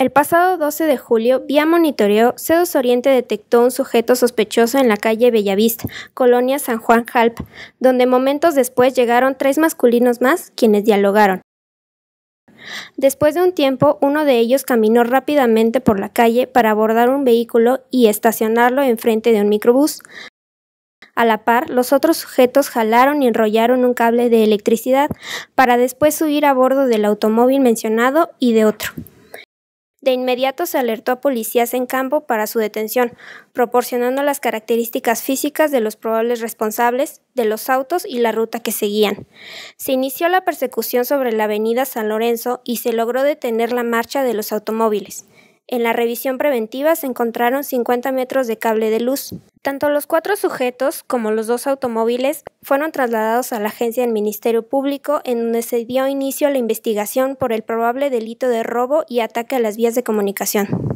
El pasado 12 de julio, vía monitoreo, CEDOS Oriente detectó un sujeto sospechoso en la calle Bellavista, colonia San Juan Jalp, donde momentos después llegaron tres masculinos más, quienes dialogaron. Después de un tiempo, uno de ellos caminó rápidamente por la calle para abordar un vehículo y estacionarlo enfrente de un microbús. A la par, los otros sujetos jalaron y enrollaron un cable de electricidad para después subir a bordo del automóvil mencionado y de otro. De inmediato se alertó a policías en campo para su detención, proporcionando las características físicas de los probables responsables, de los autos y la ruta que seguían. Se inició la persecución sobre la avenida San Lorenzo y se logró detener la marcha de los automóviles. En la revisión preventiva se encontraron 50 metros de cable de luz, tanto los cuatro sujetos como los dos automóviles fueron trasladados a la agencia del Ministerio Público en donde se dio inicio a la investigación por el probable delito de robo y ataque a las vías de comunicación.